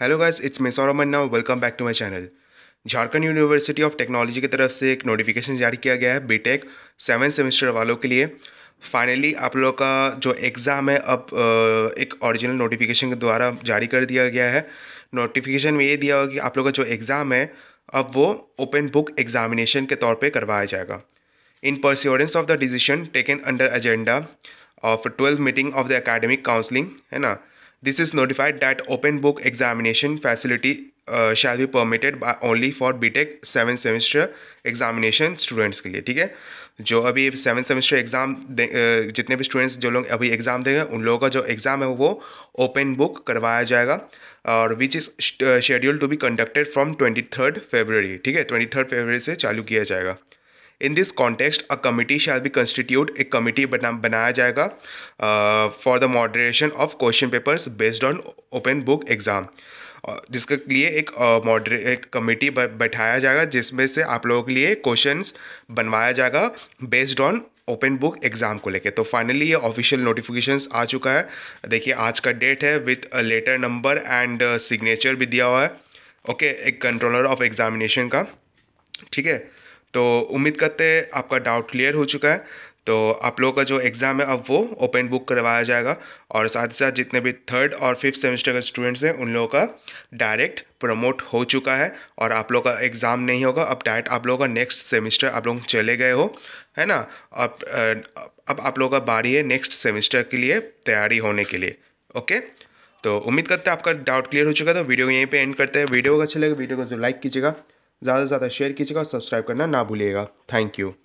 hello guys it's me Saurabh Manna welcome back to my channel Jharkhand university of technology की तरफ से एक नोटिफिकेशन जारी किया गया है बीटेक सेवन सेमेस्टर वालों के लिए फाइनली आप लोग का जो एग्ज़ाम है अब एक ओरिजिनल नोटिफिकेशन के द्वारा जारी कर दिया गया है नोटिफिकेशन में ये दिया हुआ कि आप लोग का जो एग्ज़ाम है अब वो ओपन बुक एग्जामिनेशन के तौर पर करवाया जाएगा in pursuance of the decision taken under agenda of twelfth meeting of the academic counselling है ना This is notified that open book examination facility uh, shall be permitted by only for B Tech seven semester examination students के लिए ठीक है जो अभी seven semester exam जितने भी स्टूडेंट्स जो लोग अभी एग्ज़ाम देंगे उन लोगों का जो एग्ज़ाम है वो ओपन बुक करवाया जाएगा और which is schedule to be conducted from twenty third February ठीक है ट्वेंटी थर्ड फेबररी से चालू किया जाएगा in this context a committee shall be constitute एक कमिटी बना बनाया जाएगा for the moderation of question papers based on open book exam जिसके लिए एक मॉडरे uh, एक कमिटी बैठाया जाएगा जिसमें से आप लोगों के लिए क्वेश्चंस बनवाया जाएगा based on open book exam को लेके तो फाइनली ये ऑफिशियल नोटिफिकेशंस आ चुका है देखिए आज का डेट है with letter number and signature भी दिया हुआ है ओके okay, एक कंट्रोलर ऑफ एग्जामिनेशन का ठीक है तो उम्मीद करते हैं आपका डाउट क्लियर हो चुका है तो आप लोगों का जो एग्ज़ाम है अब वो ओपन बुक करवाया जाएगा और साथ ही साथ जितने भी थर्ड और फिफ्थ सेमेस्टर के स्टूडेंट्स हैं उन लोगों का डायरेक्ट प्रमोट हो चुका है और आप लोगों का एग्ज़ाम नहीं होगा अब डायरेक्ट आप लोगों का नेक्स्ट सेमेस्टर आप लोग चले गए हो है ना अब अब आप लोगों का बारी है नेक्स्ट सेमेस्टर के लिए तैयारी होने के लिए ओके तो उम्मीद करते हैं आपका डाउट क्लियर हो चुका है तो वीडियो यहीं पे एंड करते हैं वीडियो अच्छा लगे वीडियो को जो लाइक कीजिएगा ज़्यादा से ज़्यादा शेयर कीजिएगा और सब्सक्राइब करना ना भूलिएगा थैंक यू